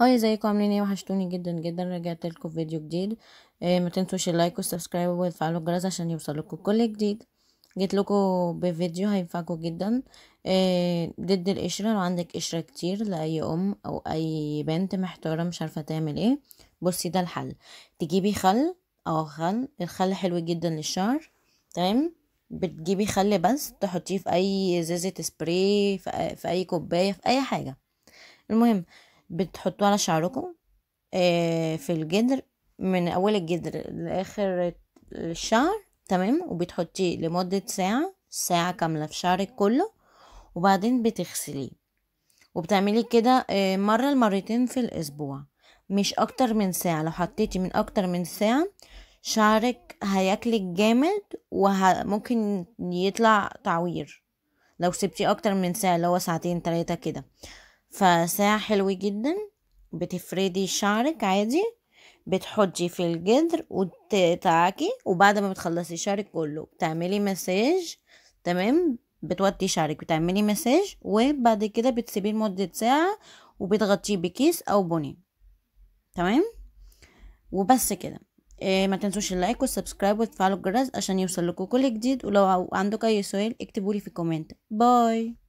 هاي ازيكم عاملين ايه وحشتوني جدا جدا رجعت لكم فيديو جديد إيه ما تنسوش اللايك والسبسكرايب وتفعلوا الجرس عشان لكم كل جديد جيت لكم بفيديو هينفعكم جدا إيه ضد القشره لو عندك قشره كتير لاي ام او اي بنت محتاره مش عارفه تعمل ايه بصي ده الحل تجيبي خل او خل الخل حلو جدا للشعر تمام بتجيبي خل بس تحطيه في اي ازازه سبراي في اي كوبايه في اي حاجه المهم بتحطوه على شعركم آه، في الجدر من اول الجدر لاخر الشعر تمام وبتحطيه لمدة ساعة ساعة كاملة في شعرك كله وبعدين بتغسليه وبتعملي كده آه، مرة لمرتين في الأسبوع مش أكتر من ساعة لو حطيتي من أكتر من ساعة شعرك هياكلك جامد وممكن يطلع تعوير لو سبتي أكتر من ساعة لو هو ساعتين تلاتة كده فساعة حلوة جدا بتفردي شعرك عادي بتحطي في الجذر وتقعكي وبعد ما بتخلصي شعرك كله بتعملي مساج تمام بتوطي شعرك بتعملي مساج وبعد كده بتسيبيه لمدة ساعة وبتغطيه بكيس او بني تمام وبس كده إيه ما تنسوش اللايك والسبسكرايب وتفعلوا الجرس عشان يوصل لكم كل جديد ولو عندك اي سؤال اكتبولي في الكومنت باي